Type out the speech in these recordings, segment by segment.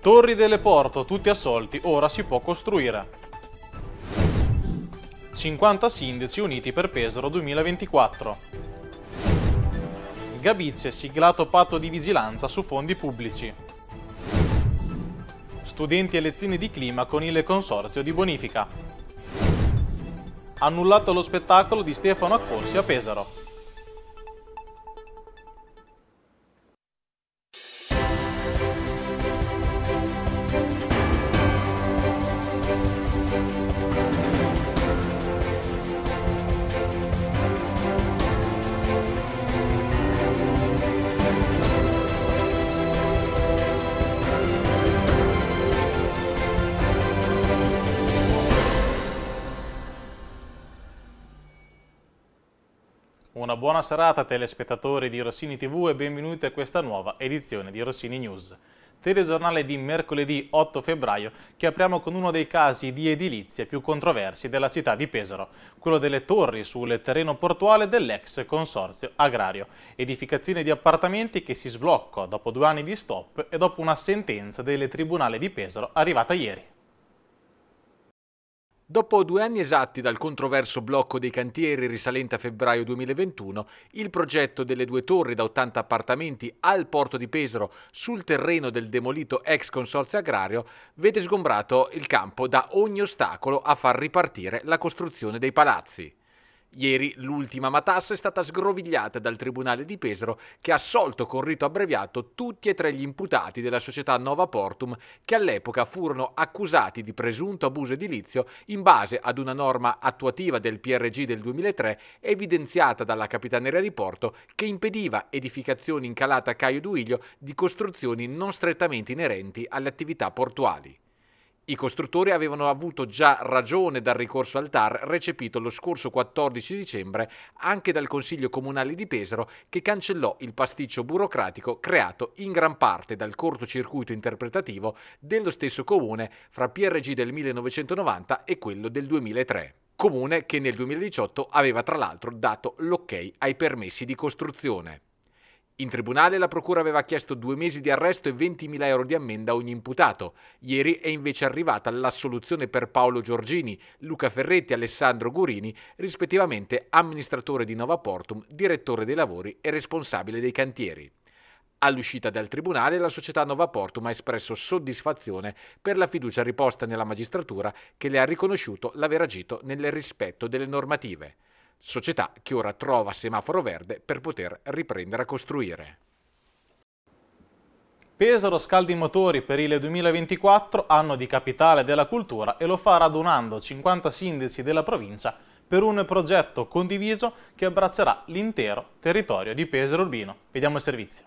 Torri delle Porto, tutti assolti, ora si può costruire. 50 sindaci uniti per Pesaro 2024. Gabice, siglato patto di vigilanza su fondi pubblici. Studenti e lezioni di clima con il consorzio di bonifica. Annullato lo spettacolo di Stefano Accorsi a Pesaro. Una buona serata telespettatori di Rossini TV e benvenuti a questa nuova edizione di Rossini News. Telegiornale di mercoledì 8 febbraio che apriamo con uno dei casi di edilizia più controversi della città di Pesaro, quello delle torri sul terreno portuale dell'ex consorzio agrario, edificazione di appartamenti che si sbloccò dopo due anni di stop e dopo una sentenza del Tribunale di Pesaro arrivata ieri. Dopo due anni esatti dal controverso blocco dei cantieri risalente a febbraio 2021, il progetto delle due torri da 80 appartamenti al porto di Pesaro sul terreno del demolito ex consorzio agrario vede sgombrato il campo da ogni ostacolo a far ripartire la costruzione dei palazzi. Ieri l'ultima matassa è stata sgrovigliata dal Tribunale di Pesaro che ha assolto con rito abbreviato tutti e tre gli imputati della società Nova Portum che all'epoca furono accusati di presunto abuso edilizio in base ad una norma attuativa del PRG del 2003 evidenziata dalla Capitaneria di Porto che impediva edificazioni in calata Caio Duilio di costruzioni non strettamente inerenti alle attività portuali. I costruttori avevano avuto già ragione dal ricorso al TAR recepito lo scorso 14 dicembre anche dal Consiglio Comunale di Pesaro che cancellò il pasticcio burocratico creato in gran parte dal cortocircuito interpretativo dello stesso comune fra PRG del 1990 e quello del 2003 comune che nel 2018 aveva tra l'altro dato l'ok ai permessi di costruzione. In tribunale la procura aveva chiesto due mesi di arresto e 20.000 euro di ammenda a ogni imputato. Ieri è invece arrivata l'assoluzione per Paolo Giorgini, Luca Ferretti e Alessandro Gurini, rispettivamente amministratore di Nova Portum, direttore dei lavori e responsabile dei cantieri. All'uscita dal tribunale la società Nova Portum ha espresso soddisfazione per la fiducia riposta nella magistratura che le ha riconosciuto l'aver agito nel rispetto delle normative società che ora trova semaforo verde per poter riprendere a costruire. Pesaro scaldi i motori per il 2024, anno di capitale della cultura, e lo fa radunando 50 sindaci della provincia per un progetto condiviso che abbraccerà l'intero territorio di Pesaro Urbino. Vediamo il servizio.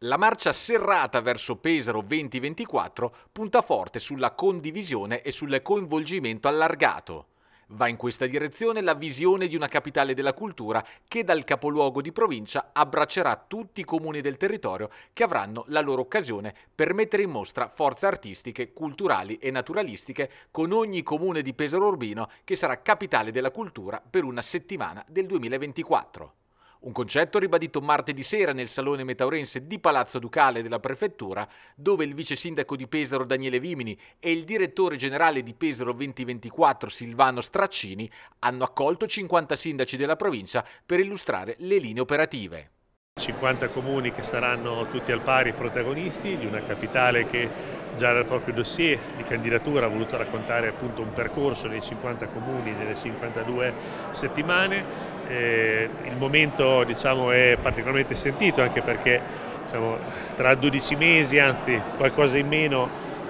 La marcia serrata verso Pesaro 2024 punta forte sulla condivisione e sul coinvolgimento allargato. Va in questa direzione la visione di una capitale della cultura che dal capoluogo di provincia abbraccerà tutti i comuni del territorio che avranno la loro occasione per mettere in mostra forze artistiche, culturali e naturalistiche con ogni comune di Pesaro Urbino che sarà capitale della cultura per una settimana del 2024. Un concetto ribadito martedì sera nel Salone Metaurense di Palazzo Ducale della Prefettura, dove il vice sindaco di Pesaro Daniele Vimini e il direttore generale di Pesaro 2024 Silvano Straccini hanno accolto 50 sindaci della provincia per illustrare le linee operative. 50 comuni che saranno tutti al pari protagonisti di una capitale che già dal proprio dossier di candidatura ha voluto raccontare appunto un percorso nei 50 comuni nelle 52 settimane. Eh, il momento diciamo, è particolarmente sentito anche perché diciamo, tra 12 mesi, anzi qualcosa in meno,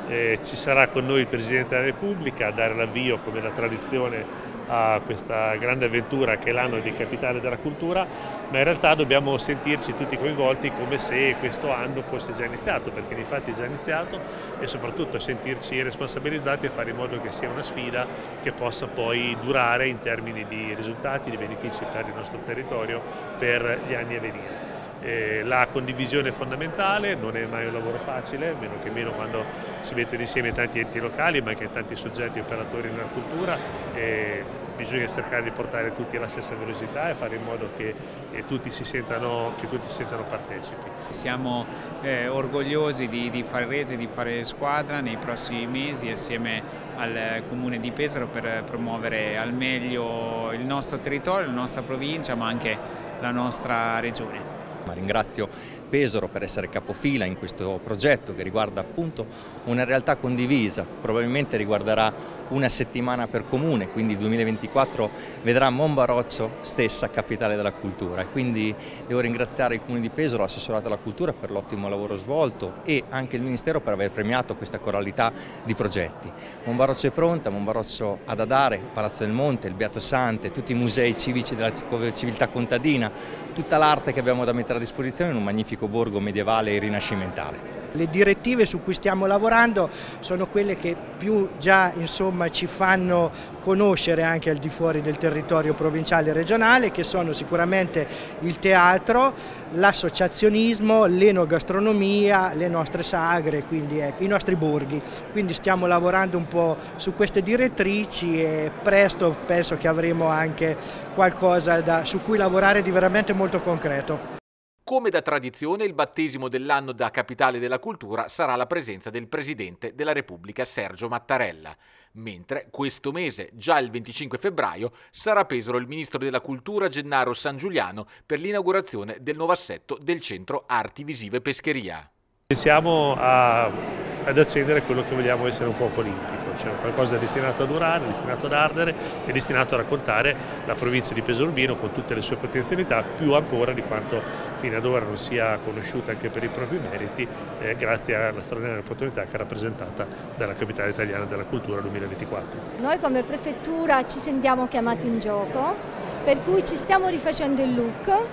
eh, ci sarà con noi il Presidente della Repubblica a dare l'avvio, come la tradizione, a questa grande avventura che è l'anno di Capitale della Cultura, ma in realtà dobbiamo sentirci tutti coinvolti come se questo anno fosse già iniziato, perché infatti è già iniziato e soprattutto sentirci responsabilizzati e fare in modo che sia una sfida che possa poi durare in termini di risultati, di benefici per il nostro territorio per gli anni a venire. Eh, la condivisione è fondamentale, non è mai un lavoro facile, meno che meno quando si mettono insieme tanti enti locali ma anche tanti soggetti operatori nella cultura. Eh, bisogna cercare di portare tutti alla stessa velocità e fare in modo che, eh, tutti, si sentano, che tutti, si sentano, partecipi. Siamo eh, orgogliosi di, di fare rete, di fare squadra nei prossimi mesi assieme al Comune di Pesaro per promuovere al meglio il nostro territorio, la nostra provincia ma anche la nostra regione. Ma ringrazio Pesaro per essere capofila in questo progetto che riguarda appunto una realtà condivisa, probabilmente riguarderà una settimana per comune, quindi il 2024 vedrà Monbaroccio stessa capitale della cultura. e Quindi devo ringraziare il Comune di Pesaro, l'assessorato alla cultura per l'ottimo lavoro svolto e anche il Ministero per aver premiato questa coralità di progetti. Monbaroccio è pronta, Monbaroccio ha da dare, Palazzo del Monte, il Beato Sante, tutti i musei civici della civiltà contadina, tutta l'arte che abbiamo da mettere nostra disposizione in un magnifico borgo medievale e rinascimentale. Le direttive su cui stiamo lavorando sono quelle che più già insomma, ci fanno conoscere anche al di fuori del territorio provinciale e regionale, che sono sicuramente il teatro, l'associazionismo, l'enogastronomia, le nostre sagre, quindi ecco, i nostri borghi. Quindi stiamo lavorando un po' su queste direttrici e presto penso che avremo anche qualcosa da, su cui lavorare di veramente molto concreto. Come da tradizione, il battesimo dell'anno da capitale della cultura sarà la presenza del Presidente della Repubblica Sergio Mattarella, mentre questo mese, già il 25 febbraio, sarà Pesaro il Ministro della Cultura Gennaro San Giuliano per l'inaugurazione del nuovo assetto del Centro Arti Visive Pescheria. Pensiamo a, ad accendere quello che vogliamo essere un fuoco olimpico cioè qualcosa destinato a durare, destinato ad ardere e destinato a raccontare la provincia di Pesolvino con tutte le sue potenzialità, più ancora di quanto fino ad ora non sia conosciuta anche per i propri meriti, eh, grazie alla straordinaria opportunità che è rappresentata dalla capitale italiana della cultura 2024. Noi come prefettura ci sentiamo chiamati in gioco, per cui ci stiamo rifacendo il look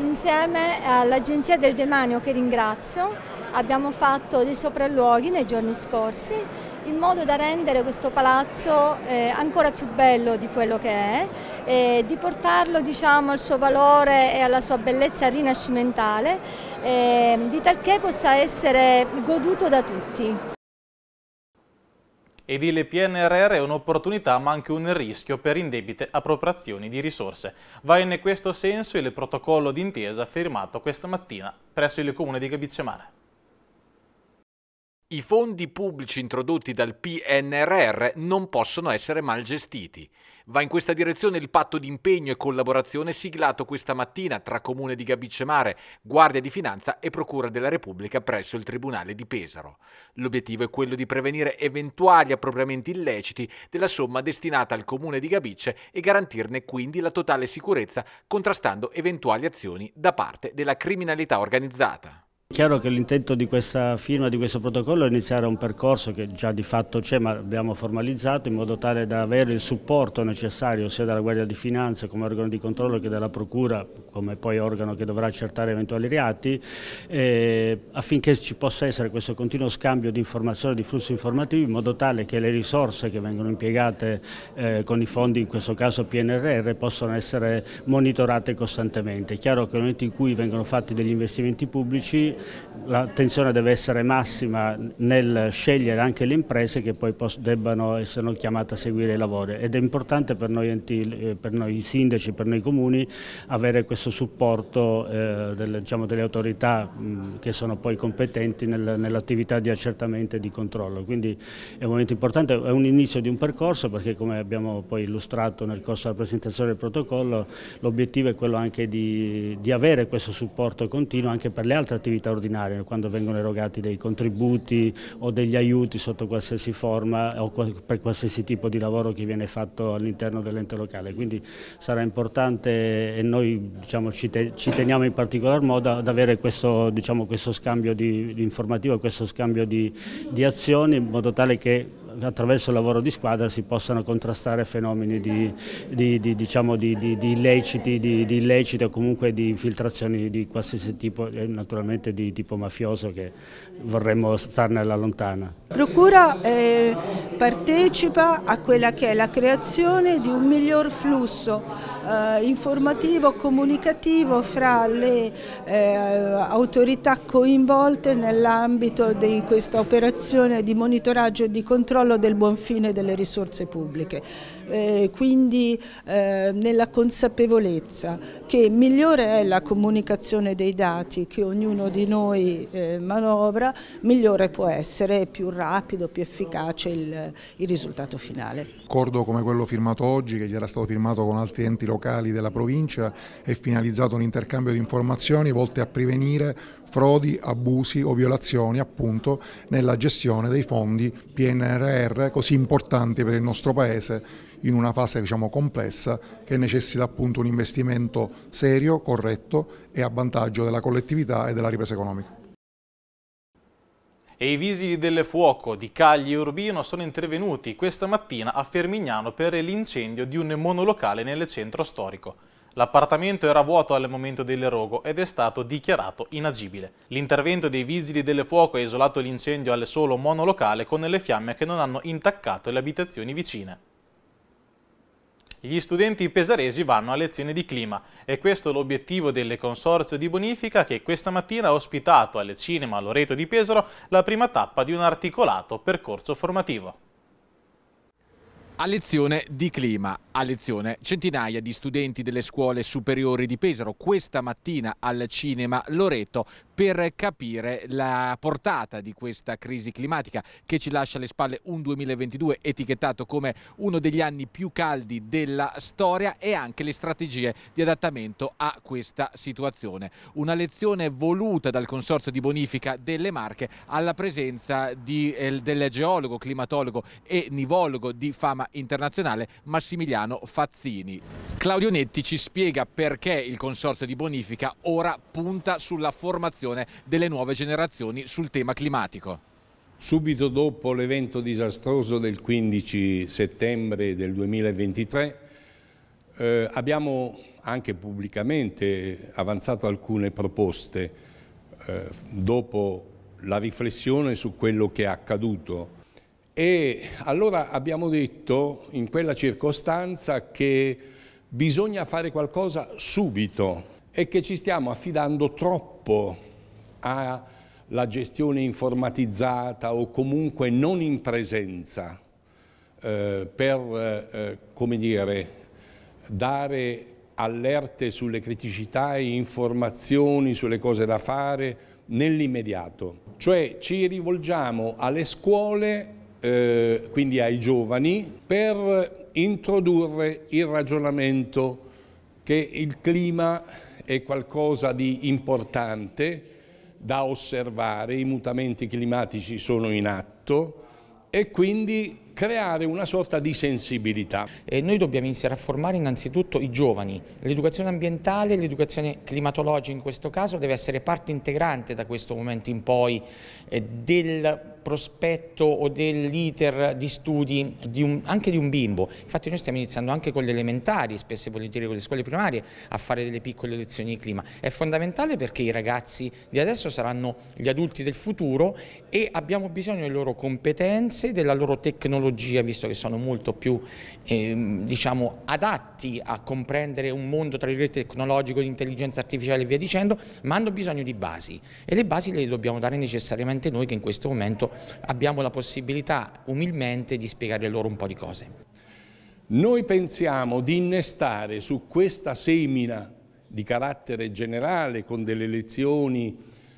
Insieme all'Agenzia del Demanio, che ringrazio, abbiamo fatto dei sopralluoghi nei giorni scorsi in modo da rendere questo palazzo eh, ancora più bello di quello che è, e di portarlo diciamo, al suo valore e alla sua bellezza rinascimentale, eh, di talché possa essere goduto da tutti. Ed il PNRR è un'opportunità ma anche un rischio per indebite appropriazioni di risorse. Va in questo senso il protocollo d'intesa firmato questa mattina presso il comune di Gabicemare i fondi pubblici introdotti dal PNRR non possono essere mal gestiti. Va in questa direzione il patto di impegno e collaborazione siglato questa mattina tra Comune di Gabicemare, Guardia di Finanza e Procura della Repubblica presso il Tribunale di Pesaro. L'obiettivo è quello di prevenire eventuali appropriamenti illeciti della somma destinata al Comune di Gabice e garantirne quindi la totale sicurezza contrastando eventuali azioni da parte della criminalità organizzata. È chiaro che l'intento di questa firma, di questo protocollo è iniziare un percorso che già di fatto c'è ma abbiamo formalizzato in modo tale da avere il supporto necessario sia dalla Guardia di Finanza come organo di controllo che dalla Procura come poi organo che dovrà accertare eventuali reati eh, affinché ci possa essere questo continuo scambio di informazioni, di flussi informativi in modo tale che le risorse che vengono impiegate eh, con i fondi, in questo caso PNRR, possano essere monitorate costantemente. È chiaro che nel momento in cui vengono fatti degli investimenti pubblici l'attenzione deve essere massima nel scegliere anche le imprese che poi debbano essere chiamate a seguire i lavori ed è importante per noi, enti, eh, per noi sindaci, per noi comuni avere questo supporto eh, delle, diciamo, delle, autorità mh, che sono poi competenti nel, nell'attività di accertamento e di controllo. Quindi è un momento importante, è un inizio di un percorso perché come abbiamo poi illustrato nel corso della presentazione del protocollo l'obiettivo è quello anche di, di avere questo supporto continuo anche per le altre attività straordinaria, quando vengono erogati dei contributi o degli aiuti sotto qualsiasi forma o per qualsiasi tipo di lavoro che viene fatto all'interno dell'ente locale. Quindi sarà importante e noi diciamo, ci, te, ci, teniamo in particolar modo ad avere questo, diciamo, questo scambio di, di informativo e questo scambio di, di azioni in modo tale che attraverso il lavoro di squadra si possano contrastare fenomeni di, di, di, diciamo, di illeciti, di, illeciti o comunque di infiltrazioni di qualsiasi tipo, eh, naturalmente di tipo mafioso che vorremmo starne alla lontana. Procura eh, partecipa a quella che è la creazione di un miglior flusso eh, informativo comunicativo fra le eh, autorità coinvolte nell'ambito di questa operazione di monitoraggio e di controllo del buon fine delle risorse pubbliche. Eh, quindi eh, nella consapevolezza che migliore è la comunicazione dei dati che ognuno di noi eh, manovra, migliore può essere più rapido, più efficace il, il risultato finale. Un accordo come quello firmato oggi, che era stato firmato con altri enti locali della provincia, è finalizzato un intercambio di informazioni volte a prevenire frodi, abusi o violazioni appunto nella gestione dei fondi PNRR così importanti per il nostro Paese in una fase diciamo, complessa che necessita appunto un investimento serio, corretto e a vantaggio della collettività e della ripresa economica. E i vigili del fuoco di Cagli e Urbino sono intervenuti questa mattina a Fermignano per l'incendio di un monolocale nel centro storico. L'appartamento era vuoto al momento del rogo ed è stato dichiarato inagibile. L'intervento dei vigili del fuoco ha isolato l'incendio al solo monolocale con le fiamme che non hanno intaccato le abitazioni vicine. Gli studenti pesaresi vanno a lezione di clima e questo è l'obiettivo del Consorzio di Bonifica che questa mattina ha ospitato alle Cinema Loreto di Pesaro la prima tappa di un articolato percorso formativo. A lezione di clima, a lezione centinaia di studenti delle scuole superiori di Pesaro questa mattina al cinema Loreto per capire la portata di questa crisi climatica che ci lascia alle spalle un 2022 etichettato come uno degli anni più caldi della storia e anche le strategie di adattamento a questa situazione. Una lezione voluta dal Consorzio di Bonifica delle Marche alla presenza di, eh, del geologo, climatologo e nivologo di fama internazionale Massimiliano Fazzini. Claudio Netti ci spiega perché il Consorzio di Bonifica ora punta sulla formazione delle nuove generazioni sul tema climatico. Subito dopo l'evento disastroso del 15 settembre del 2023 eh, abbiamo anche pubblicamente avanzato alcune proposte eh, dopo la riflessione su quello che è accaduto e allora abbiamo detto in quella circostanza che bisogna fare qualcosa subito e che ci stiamo affidando troppo alla gestione informatizzata o comunque non in presenza eh, per, eh, come dire, dare allerte sulle criticità e informazioni sulle cose da fare nell'immediato. Cioè ci rivolgiamo alle scuole eh, quindi ai giovani, per introdurre il ragionamento che il clima è qualcosa di importante da osservare, i mutamenti climatici sono in atto e quindi creare una sorta di sensibilità. E noi dobbiamo iniziare a formare innanzitutto i giovani. L'educazione ambientale, l'educazione climatologica in questo caso deve essere parte integrante da questo momento in poi eh, del prospetto o dell'iter di studi di un, anche di un bimbo. Infatti noi stiamo iniziando anche con le elementari, spesso e volentieri con le scuole primarie, a fare delle piccole lezioni di clima. È fondamentale perché i ragazzi di adesso saranno gli adulti del futuro e abbiamo bisogno delle loro competenze, della loro tecnologia tecnologia, visto che sono molto più ehm, diciamo, adatti a comprendere un mondo tra virgolette tecnologico, di intelligenza artificiale e via dicendo, ma hanno bisogno di basi e le basi le dobbiamo dare necessariamente noi che in questo momento abbiamo la possibilità umilmente di spiegare loro un po' di cose. Noi pensiamo di innestare su questa semina di carattere generale con delle lezioni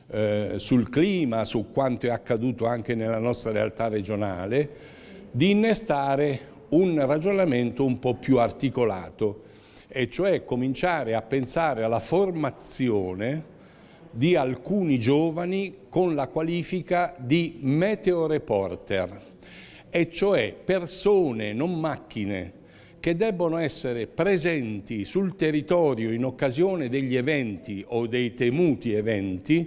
eh, sul clima, su quanto è accaduto anche nella nostra realtà regionale, di innestare un ragionamento un po' più articolato e cioè cominciare a pensare alla formazione di alcuni giovani con la qualifica di meteo reporter e cioè persone, non macchine, che debbono essere presenti sul territorio in occasione degli eventi o dei temuti eventi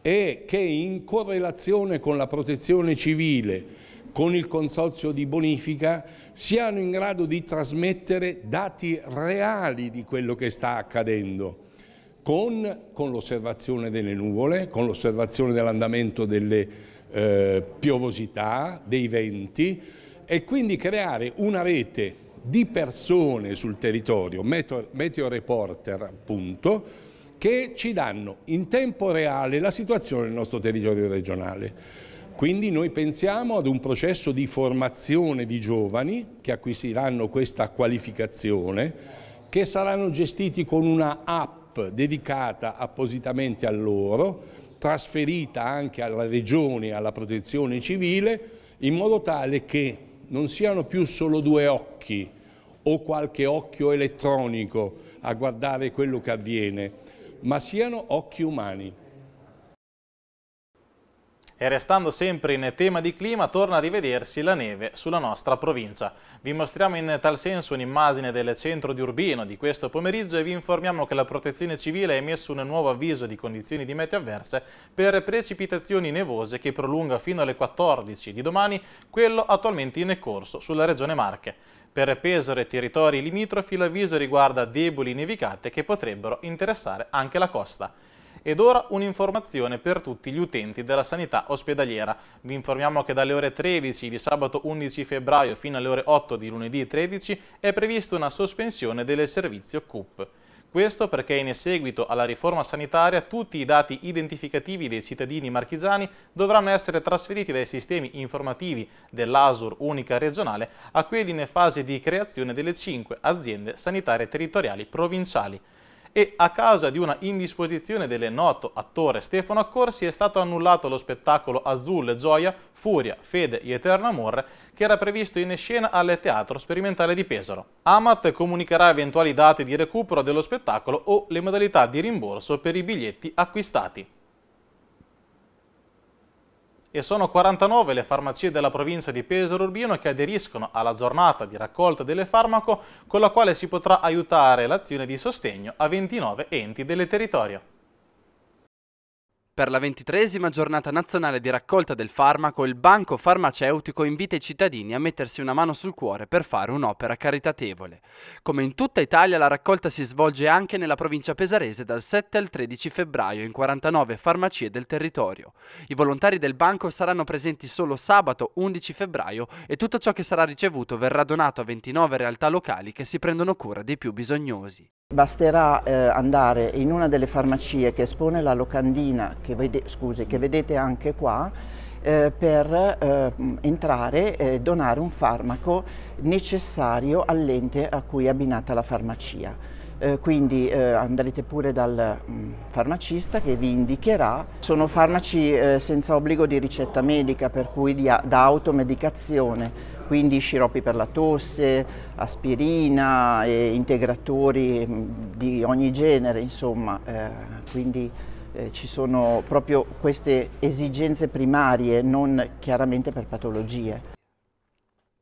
e che in correlazione con la protezione civile, con il consorzio di bonifica siano in grado di trasmettere dati reali di quello che sta accadendo con, con l'osservazione delle nuvole, con l'osservazione dell'andamento delle eh, piovosità, dei venti e quindi creare una rete di persone sul territorio, meteo, meteo reporter appunto, che ci danno in tempo reale la situazione del nostro territorio regionale. Quindi noi pensiamo ad un processo di formazione di giovani che acquisiranno questa qualificazione, che saranno gestiti con una app dedicata appositamente a loro, trasferita anche alla regione e alla protezione civile, in modo tale che non siano più solo due occhi o qualche occhio elettronico a guardare quello che avviene, ma siano occhi umani. E restando sempre in tema di clima, torna a rivedersi la neve sulla nostra provincia. Vi mostriamo in tal senso un'immagine del centro di Urbino di questo pomeriggio e vi informiamo che la Protezione Civile ha emesso un nuovo avviso di condizioni di meteo avverse per precipitazioni nevose che prolunga fino alle 14 di domani quello attualmente in corso sulla regione Marche. Per Pesaro e territori limitrofi l'avviso riguarda deboli nevicate che potrebbero interessare anche la costa. Ed ora un'informazione per tutti gli utenti della sanità ospedaliera. Vi informiamo che dalle ore 13 di sabato 11 febbraio fino alle ore 8 di lunedì 13 è prevista una sospensione del servizio CUP. Questo perché in seguito alla riforma sanitaria tutti i dati identificativi dei cittadini marchigiani dovranno essere trasferiti dai sistemi informativi dell'ASUR unica regionale a quelli in fase di creazione delle 5 aziende sanitarie territoriali provinciali e a causa di una indisposizione del noto attore Stefano Accorsi è stato annullato lo spettacolo Azul, Gioia, Furia, Fede e Eterno Amore che era previsto in scena al Teatro Sperimentale di Pesaro. Amat comunicherà eventuali date di recupero dello spettacolo o le modalità di rimborso per i biglietti acquistati e sono 49 le farmacie della provincia di Pesaro Urbino che aderiscono alla giornata di raccolta delle farmaco con la quale si potrà aiutare l'azione di sostegno a 29 enti del territorio. Per la ventitresima giornata nazionale di raccolta del farmaco, il Banco Farmaceutico invita i cittadini a mettersi una mano sul cuore per fare un'opera caritatevole. Come in tutta Italia, la raccolta si svolge anche nella provincia pesarese dal 7 al 13 febbraio in 49 farmacie del territorio. I volontari del banco saranno presenti solo sabato 11 febbraio e tutto ciò che sarà ricevuto verrà donato a 29 realtà locali che si prendono cura dei più bisognosi. Basterà eh, andare in una delle farmacie che espone la locandina che, vede, scusi, che vedete anche qua eh, per eh, entrare e donare un farmaco necessario all'ente a cui è abbinata la farmacia. Eh, quindi eh, andrete pure dal mh, mm, farmacista che vi indicherà. Sono farmaci eh, senza obbligo di ricetta medica per cui di, da automedicazione quindi sciroppi per la tosse, aspirina, integratori mm, di ogni genere, insomma, eh, quindi eh, ci sono proprio queste esigenze primarie, non chiaramente per patologie.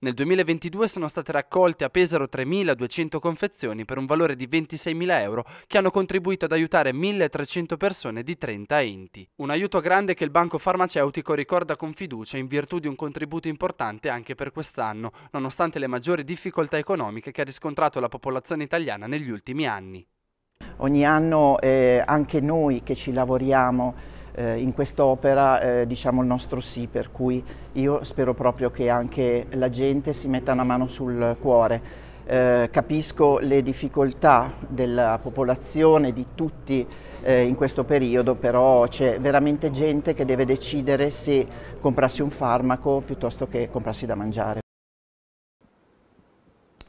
Nel 2022 sono state raccolte a Pesaro 3.200 confezioni per un valore di 26.000 euro che hanno contribuito ad aiutare 1.300 persone di 30 enti. Un aiuto grande che il banco farmaceutico ricorda con fiducia in virtù di un contributo importante anche per quest'anno, nonostante le maggiori difficoltà economiche che ha riscontrato la popolazione italiana negli ultimi anni. Ogni anno eh, anche noi che ci lavoriamo eh, in quest'opera eh, diciamo il nostro sì, per cui io spero proprio che anche la gente si metta una mano sul cuore. Eh, capisco le difficoltà della popolazione, di tutti eh, in questo periodo, però c'è veramente gente che deve decidere se comprarsi un farmaco piuttosto che comprarsi da mangiare.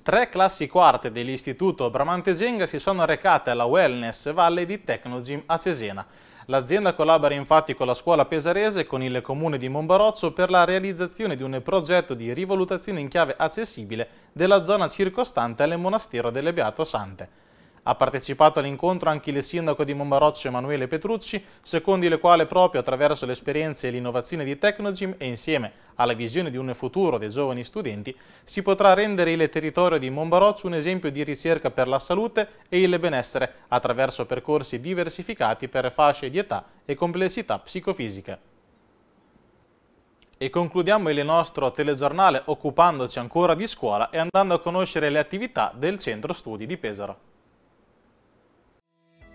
Tre classi quarte dell'Istituto Bramante Zenga si sono recate alla Wellness Valley di Tecnogym a Cesena. L'azienda collabora infatti con la scuola pesarese e con il comune di Monbarozzo per la realizzazione di un progetto di rivalutazione in chiave accessibile della zona circostante al monastero delle Beato Sante. Ha partecipato all'incontro anche il sindaco di Momaroccio Emanuele Petrucci, secondo il quale proprio attraverso le esperienze e l'innovazione di Tecnogym e insieme alla visione di un futuro dei giovani studenti, si potrà rendere il territorio di Momaroccio un esempio di ricerca per la salute e il benessere attraverso percorsi diversificati per fasce di età e complessità psicofisiche. E concludiamo il nostro telegiornale occupandoci ancora di scuola e andando a conoscere le attività del Centro Studi di Pesaro.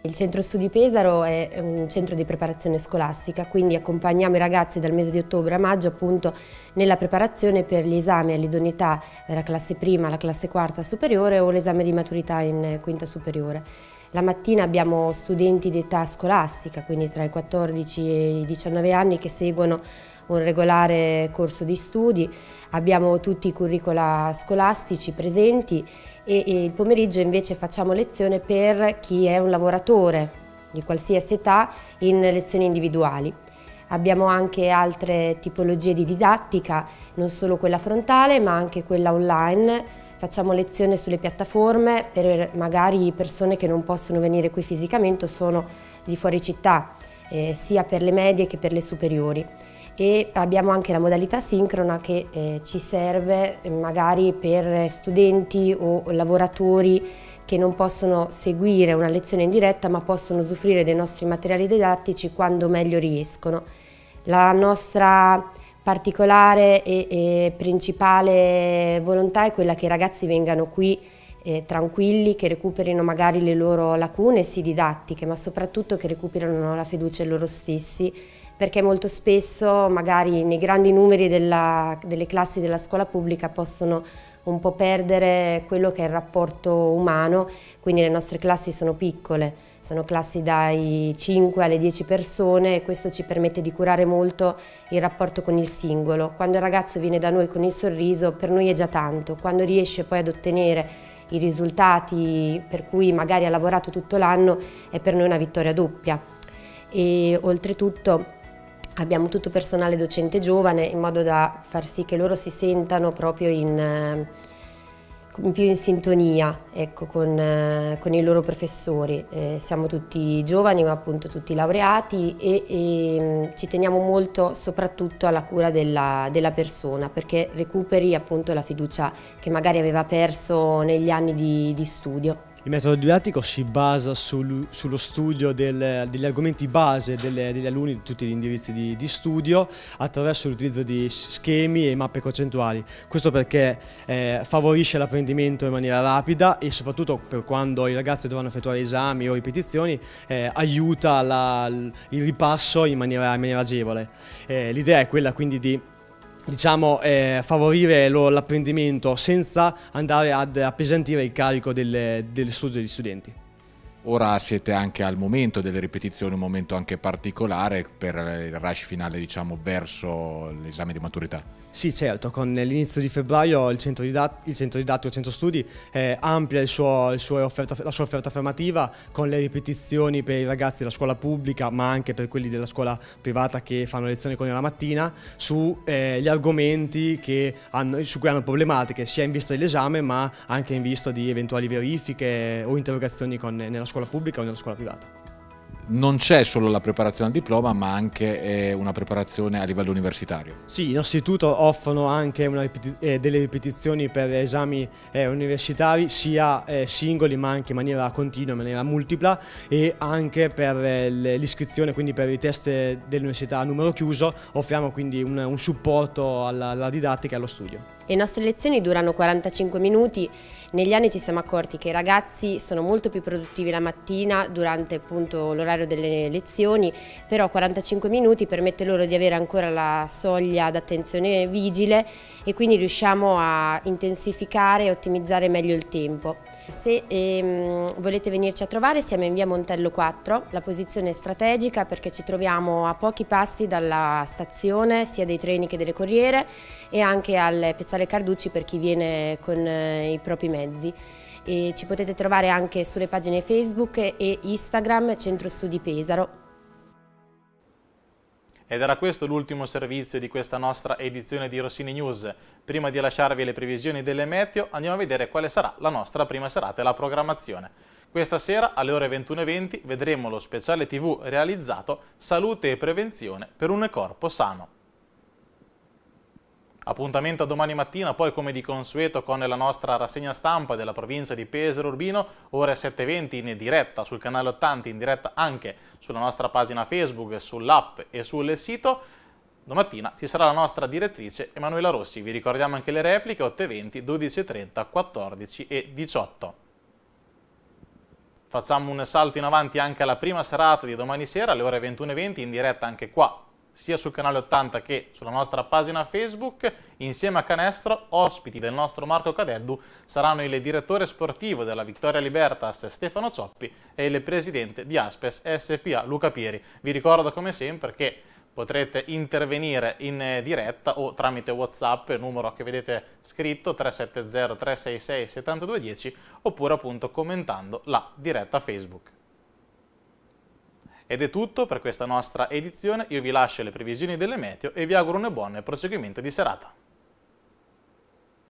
Il Centro Studi Pesaro è un centro di preparazione scolastica, quindi accompagniamo i ragazzi dal mese di ottobre a maggio appunto nella preparazione per gli esami all'idoneità della classe prima alla classe quarta superiore o l'esame di maturità in quinta superiore. La mattina abbiamo studenti di età scolastica, quindi tra i 14 e i 19 anni che seguono un regolare corso di studi, abbiamo tutti i curricula scolastici presenti e, e il pomeriggio invece facciamo lezione per chi è un lavoratore di qualsiasi età in lezioni individuali. Abbiamo anche altre tipologie di didattica, non solo quella frontale ma anche quella online. Facciamo lezione sulle piattaforme per magari persone che non possono venire qui fisicamente o sono di fuori città, eh, sia per le medie che per le superiori e abbiamo anche la modalità sincrona che eh, ci serve magari per studenti o lavoratori che non possono seguire una lezione in diretta ma possono usufruire dei nostri materiali didattici quando meglio riescono. La nostra particolare e, e principale volontà è quella che i ragazzi vengano qui eh, tranquilli, che recuperino magari le loro lacune, sì didattiche, ma soprattutto che recuperino la fiducia in loro stessi perché molto spesso magari nei grandi numeri della, delle classi della scuola pubblica possono un po' perdere quello che è il rapporto umano, quindi le nostre classi sono piccole, sono classi dai 5 alle 10 persone e questo ci permette di curare molto il rapporto con il singolo. Quando il ragazzo viene da noi con il sorriso per noi è già tanto, quando riesce poi ad ottenere i risultati per cui magari ha lavorato tutto l'anno è per noi una vittoria doppia e oltretutto Abbiamo tutto personale docente giovane in modo da far sì che loro si sentano proprio in, eh, più in sintonia ecco, con, eh, con, i loro professori. Eh, siamo tutti giovani ma appunto tutti laureati e, e mm, ci teniamo molto soprattutto alla cura della, della, persona perché recuperi appunto la fiducia che magari aveva perso negli anni di, di studio. Il metodo didattico si basa sul, sullo studio del, degli argomenti base delle, degli alunni di tutti gli indirizzi di, di studio attraverso l'utilizzo di schemi e mappe concettuali. Questo perché eh, favorisce l'apprendimento in maniera rapida e soprattutto per quando i ragazzi dovranno effettuare esami o ripetizioni eh, aiuta la, il ripasso in maniera, in maniera agevole. Eh, L'idea è quella quindi di diciamo, eh, favorire l'apprendimento senza andare ad appesantire il carico del, del studio degli studenti. Ora siete anche al momento delle ripetizioni, un momento anche particolare per il rush finale diciamo, verso l'esame di maturità. Sì, certo, con l'inizio di febbraio il centro, didattico, il centro didattico, il centro studi eh, amplia il suo, il suo offerta, la sua offerta formativa con le ripetizioni per i ragazzi della scuola pubblica ma anche per quelli della scuola privata che fanno lezioni con noi la mattina sugli eh, argomenti hanno, su cui hanno problematiche sia in vista dell'esame ma anche in vista di eventuali verifiche o interrogazioni con, nella scuola pubblica o nella scuola privata non c'è solo la preparazione al diploma, ma anche eh, una preparazione a livello universitario. Sì, innanzitutto offrono anche ripeti eh, delle ripetizioni per esami eh, universitari, sia singoli ma anche in maniera continua, in maniera multipla, e anche per l'iscrizione, quindi per i test dell'università a numero chiuso, offriamo quindi un, supporto alla didattica e allo studio. Le nostre lezioni durano 45 minuti, negli anni ci siamo accorti che i ragazzi sono molto più produttivi la mattina durante l'orario delle lezioni, però 45 minuti permette loro di avere ancora la soglia d'attenzione vigile e quindi riusciamo a intensificare e ottimizzare meglio il tempo. Se ehm, volete venirci a trovare siamo in via Montello 4, la posizione è strategica perché ci troviamo a pochi passi dalla stazione sia dei treni che delle corriere e anche al Piazzale Carducci per chi viene con eh, i propri mezzi. E ci potete trovare anche sulle pagine Facebook e Instagram Centro Studi Pesaro. Ed era questo l'ultimo servizio di questa nostra edizione di Rossini News. Prima di lasciarvi le previsioni delle meteo, andiamo a vedere quale sarà la nostra prima serata e la programmazione. Questa sera alle ore 21.20 vedremo lo speciale tv realizzato Salute e Prevenzione per un corpo sano. Appuntamento a domani mattina, poi come di consueto con la nostra rassegna stampa della provincia di Pesaro Urbino, ore 7.20 in diretta sul canale 80, in diretta anche sulla nostra pagina Facebook, sull'app e sul sito. Domattina ci sarà la nostra direttrice Emanuela Rossi. Vi ricordiamo anche le repliche 8.20, 12.30, 14 e 18. Facciamo un salto in avanti anche alla prima serata di domani sera alle ore 21.20 in diretta anche qua sia sul canale 80 che sulla nostra pagina Facebook. Insieme a Canestro, ospiti del nostro Marco Cadeddu saranno il direttore sportivo della Vittoria Libertas Stefano Cioppi e il presidente di Aspes SPA Luca Pieri. Vi ricordo come sempre che potrete intervenire in diretta o tramite Whatsapp, numero che vedete scritto 370 366 7210 oppure appunto commentando la diretta Facebook. Ed è tutto per questa nostra edizione, io vi lascio le previsioni delle meteo e vi auguro un buon proseguimento di serata.